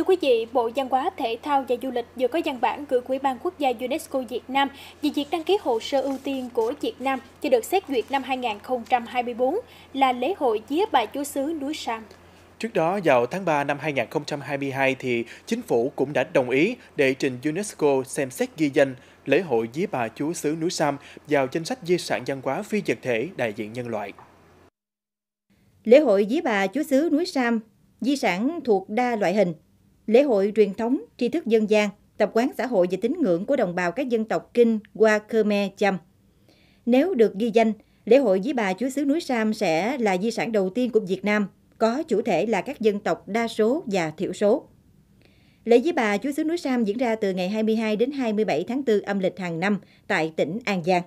Thưa quý vị, Bộ Văn hóa, Thể thao và Du lịch vừa có văn bản gửi Ủy ban Quốc gia UNESCO Việt Nam về việc đăng ký hồ sơ ưu tiên của Việt Nam cho được xét duyệt năm 2024 là lễ hội Vía Bà Chúa xứ núi Sam. Trước đó, vào tháng 3 năm 2022 thì chính phủ cũng đã đồng ý để trình UNESCO xem xét ghi danh lễ hội Vía Bà Chúa xứ núi Sam vào danh sách di sản văn hóa phi vật thể đại diện nhân loại. Lễ hội Vía Bà Chúa xứ núi Sam, di sản thuộc đa loại hình, Lễ hội truyền thống, tri thức dân gian, tập quán xã hội và tín ngưỡng của đồng bào các dân tộc Kinh, Hoa, Khmer, Chăm. Nếu được ghi danh, lễ hội với bà Chúa xứ núi Sam sẽ là di sản đầu tiên của Việt Nam, có chủ thể là các dân tộc đa số và thiểu số. Lễ với bà Chúa xứ núi Sam diễn ra từ ngày 22 đến 27 tháng 4 âm lịch hàng năm tại tỉnh An Giang.